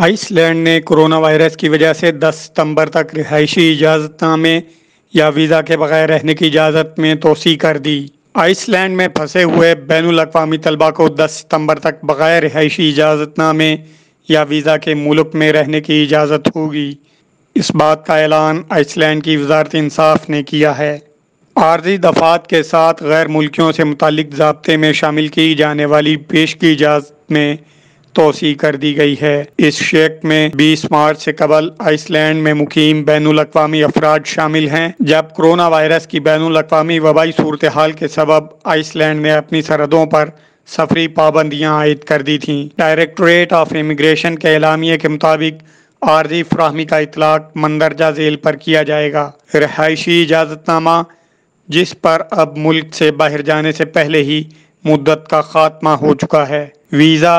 Iceland ने corona virus की वजह से 10 सितंबर तक रिहायशी इजाजत में या वीज़ा के बगैर रहने की इजाज़त में तोसी कर दी आइसलैंड में फंसे हुए बैन अवी तलबा को 10 सितंबर तक बगैर रिहायशी इजाजत नामे या वीज़ा के मुल्क में रहने की इजाज़त होगी इस बात का ऐलान आइसलैंड की वजारत इंसाफ ने किया है आर्जी दफात के साथ गैर मुल्कियों से मुतल जबते में शामिल की जाने वाली पेश की इजाज़त में तोसी कर दी गई है इस शेक में 20 मार्च से कबल आइसलैंड में मुकीम बैन अवी अफराज शामिल हैं जब कोरोना वायरस की बैन अवी वबाई सूरत हाल के सबब आइसलैंड ने अपनी सरहदों पर सफरी पाबंदियाँ आयद कर दी थीं डायरेक्टोरेट ऑफ इमिग्रेशन के एलामिए के मुताबिक आर्जी फ्राहमी का इतलाक मंदरजा जेल पर किया जाएगा रहायशी इजाज़तनामा जिस पर अब मुल्क से बाहर जाने से पहले ही मुद्दत का खात्मा हो चुका है वीज़ा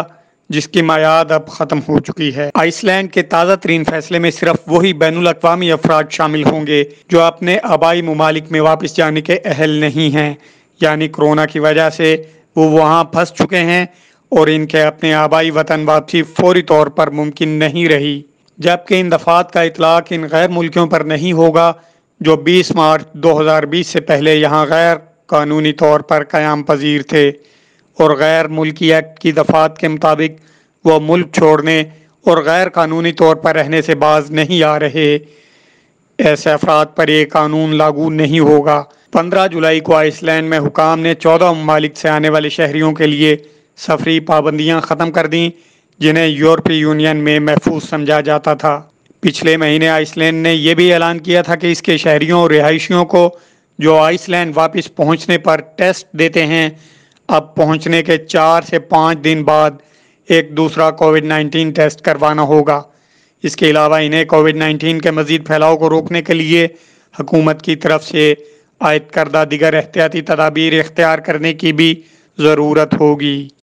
जिसकी मायाद अब खत्म हो चुकी है आइसलैंड के ताज़ा तरीन फैसले में सिर्फ वही बैन अवी अफराद शामिल होंगे जो अपने आबाई ममालिक में वापस जाने के अहल नहीं हैं यानी कोरोना की वजह से वो वहाँ फंस चुके हैं और इनके अपने आबाई वतन वापसी फौरी तौर पर मुमकिन नहीं रही जबकि इन दफात का इतलाक इन गैर मुल्कियों पर नहीं होगा जो 20 मार्च 2020 से पहले यहाँ गैर कानूनी तौर पर क़्याम पजीर थे और गैर मुल्की एक्ट की दफात के मुताबिक वह मुल्क छोड़ने और गैर कानूनी तौर पर रहने से बाज नहीं आ रहे ऐसे अफराद पर यह कानून लागू नहीं होगा पंद्रह जुलाई को आइसलैंड में हुकाम ने चौदह ममालिक से आने वाले शहरीों के लिए सफरी पाबंदियाँ ख़त्म कर दी जिन्हें यूरोपीय यूनियन में महफूज समझा जाता था पिछले महीने आइसलैंड ने यह भी ऐलान किया था कि इसके शहरीों और रिहायशियों को जो आइसलैंड वापस पहुंचने पर टेस्ट देते हैं अब पहुंचने के चार से पाँच दिन बाद एक दूसरा कोविड नाइन्टीन टेस्ट करवाना होगा इसके अलावा इन्हें कोविड नाइन्टीन के मजीद फैलाव को रोकने के लिए हकूमत की तरफ से आयद करदा दिगर एहतियाती तदाबीर इख्तियार करने की भी ज़रूरत होगी